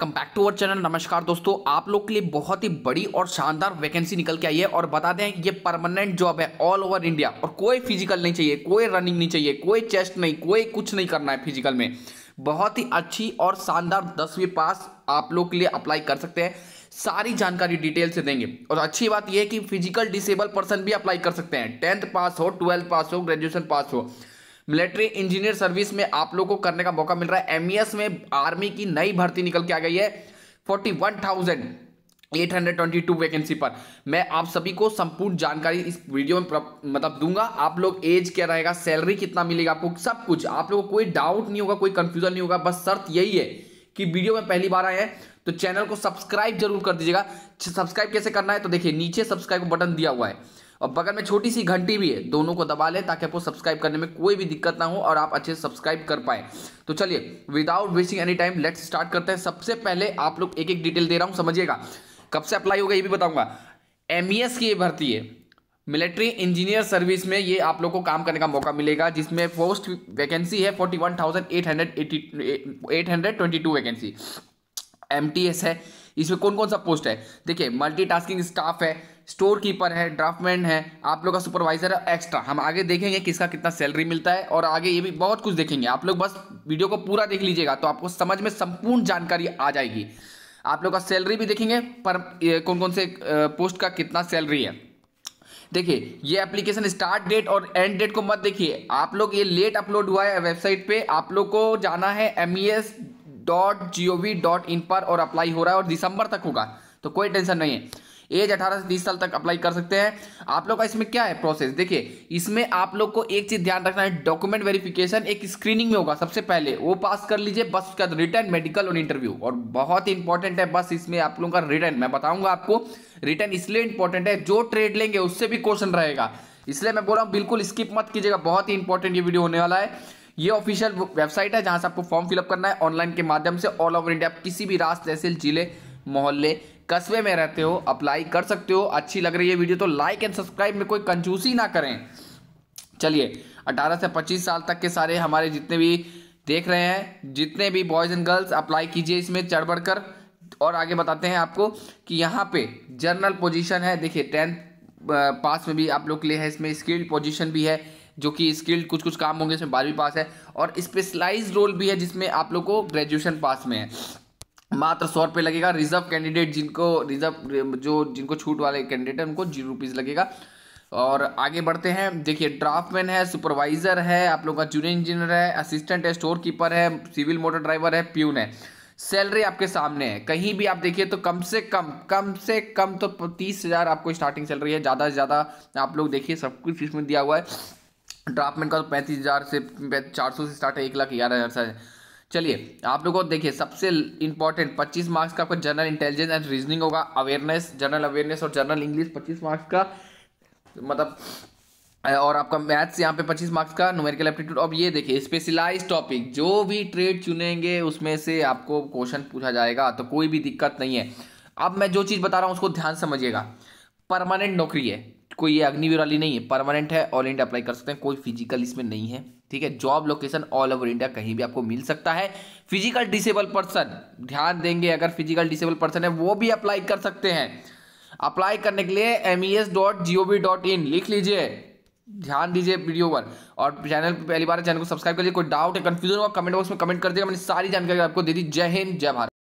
come back to our channel नमस्कार दोस्तों आप लोग के लिए बहुत ही बड़ी और शानदार वैकेंसी निकल के आई है और बता दें ये परमानेंट जॉब है ऑल ओवर इंडिया और कोई फिजिकल नहीं चाहिए कोई रनिंग नहीं चाहिए कोई चेस्ट नहीं कोई कुछ नहीं करना है फिजिकल में बहुत ही अच्छी और शानदार दसवीं पास आप लोग के लिए अप्लाई कर सकते हैं सारी जानकारी डिटेल से देंगे और अच्छी बात यह है कि फिजिकल डिसेबल पर्सन भी अप्लाई कर सकते हैं टेंथ पास हो ट्वेल्थ पास हो ग्रेजुएशन पास हो मिलिट्री इंजीनियर सर्विस में आप लोग को करने का मौका मिल रहा है एमईएस e में आर्मी की नई भर्ती निकल के आ गई है forty one thousand eight hundred twenty two vacancy पर मैं आप सभी को संपूर्ण जानकारी इस वीडियो में मतलब दूंगा आप लोग एज क्या रहेगा सैलरी कितना मिलेगा आपको सब कुछ आप लोगों को कोई डाउट नहीं होगा कोई कंफ्यूजन नहीं होगा बस शर्त यही है कि वीडियो में पहली बार आए हैं तो चैनल को सब्सक्राइब जरूर कर दीजिएगा सब्सक्राइब कैसे करना है तो देखिए नीचे सब्सक्राइब बटन दिया हुआ है और बगल में छोटी सी घंटी भी है दोनों को दबा लें ताकि आपको सब्सक्राइब करने में कोई भी दिक्कत ना हो और आप अच्छे से सब्सक्राइब कर पाए तो चलिए without wasting any time let's start करते हैं सबसे पहले आप लोग एक एक डिटेल दे रहा हूँ समझिएगा कब से अप्लाई होगा ये भी बताऊंगा एम e की ये भर्ती है मिलिट्री इंजीनियर सर्विस में ये आप लोग को काम करने का मौका मिलेगा जिसमें पोस्ट वैकेंसी है forty one thousand eight hundred eighty eight hundred twenty two vacancy एम है इसमें कौन कौन सा पोस्ट है देखिए मल्टीटास्किंग स्टाफ है स्टोर कीपर है ड्राफ्टमैन है आप लोग का सुपरवाइजर है एक्स्ट्रा हम आगे देखेंगे किसका कितना सैलरी मिलता है और आगे ये भी बहुत कुछ देखेंगे आप लोग बस वीडियो को पूरा देख लीजिएगा तो आपको समझ में संपूर्ण जानकारी आ जाएगी आप लोग का सैलरी भी देखेंगे पर कौन कौन से पोस्ट का कितना सैलरी है देखिए ये एप्लीकेशन स्टार्ट डेट और एंड डेट को मत देखिए आप लोग ये लेट अपलोड हुआ है वेबसाइट पे आप लोग को जाना है M dot G O V dot in पर और अप्लाई हो रहा है और दिसंबर तक होगा तो कोई टेंशन नहीं है एज अठारह से तीस साल तक अप्लाई कर सकते हैं आप लोग का इसमें क्या है प्रोसेस देखिए इसमें आप लोग को एक चीज ध्यान रखना है डॉक्यूमेंट वेरिफिकेशन एक स्क्रीनिंग में होगा सबसे पहले वो पास कर लीजिए बस उसके बाद रिटर्न मेडिकल और इंटरव्यू और बहुत ही इंपॉर्टेंट है बस इसमें आप लोगों का रिटर्न मैं बताऊंगा आपको रिटर्न इसलिए इंपॉर्टेंट है जो ट्रेड लेंगे उससे भी क्वेश्चन रहेगा इसलिए मैं बोल रहा हूँ बिल्कुल स्किप मत कीजिएगा बहुत ही इंपॉर्टेंट ये वीडियो होने वाला है ये ऑफिशियल वेबसाइट है जहां से आपको फॉर्म फिलअप करना है ऑनलाइन के माध्यम से ऑल ओवर इंडिया किसी भी राष्ट्र तहसील जिले मोहल्ले कस्बे में रहते हो अप्लाई कर सकते हो अच्छी लग रही है वीडियो तो लाइक एंड सब्सक्राइब में कोई कंजूसी ना करें चलिए 18 से 25 साल तक के सारे हमारे जितने भी देख रहे हैं जितने भी बॉयज़ एंड गर्ल्स अप्लाई कीजिए इसमें चढ़ बढ़ कर और आगे बताते हैं आपको कि यहाँ पे जर्नल पोजीशन है देखिए टेंथ पास में भी आप लोग के लिए है इसमें स्किल्ड पोजीशन भी है जो कि स्किल्ड कुछ कुछ काम होंगे इसमें बारहवीं पास है और स्पेशलाइज रोल भी है जिसमें आप लोग को ग्रेजुएशन पास में है मात्र सौ रुपये लगेगा रिजर्व कैंडिडेट जिनको रिजर्व जो जिनको छूट वाले कैंडिडेट हैं उनको जीरो रुपीज़ लगेगा और आगे बढ़ते हैं देखिए ड्राफ्टमैन है सुपरवाइज़र है आप लोगों का जूनियर इंजीनियर है असिस्टेंट है स्टोर कीपर है सिविल मोटर ड्राइवर है प्यून है सैलरी आपके सामने है कहीं भी आप देखिए तो कम से कम कम से कम तो तीस हज़ार आपको स्टार्टिंग सैलरी है ज़्यादा से ज़्यादा आप लोग देखिए सब कुछ इसमें दिया हुआ है ड्राफ्टमैन का तो पैंतीस हज़ार से चार सौ से स्टार्ट है एक लाख ग्यारह हज़ार से चलिए आप लोगों को देखिए सबसे इंपॉर्टेंट 25 मार्क्स का आपका जनरल इंटेलिजेंस एंड रीजनिंग होगा अवेयरनेस जनरल अवेयरनेस और जनरल इंग्लिश 25 मार्क्स का मतलब और आपका मैथ्स यहाँ पे 25 मार्क्स का न्यूमेरिकल एप्टीट्यूड अब ये देखिए स्पेशलाइज टॉपिक जो भी ट्रेड चुनेंगे उसमें से आपको क्वेश्चन पूछा जाएगा तो कोई भी दिक्कत नहीं है अब मैं जो चीज़ बता रहा हूँ उसको ध्यान समझिएगा परमानेंट नौकरी है कोई ये अग्निवीर वाली नहीं है परमानेंट है ऑल इंडिया अप्लाई कर सकते हैं कोई फिजिकल इसमें नहीं है ठीक है job location all over India कहीं भी आपको मिल सकता है फिजिकल डिसेबल पर्सन ध्यान देंगे अगर फिजिकल डिसेबल पर्सन है वो भी अप्लाई कर सकते हैं अप्लाई करने के लिए M E S dot G O V dot in लिख लीजिए ध्यान दीजिए वीडियो पर और चैनल पर पहली बार चैनल को सब्सक्राइब कर लीजिए कोई डाउट है कंफ्यूजन होगा कमेंट बॉक्स में कमेंट कर दिया मैंने सारी जानकारी आपको दे दी जय हिंद जय भारत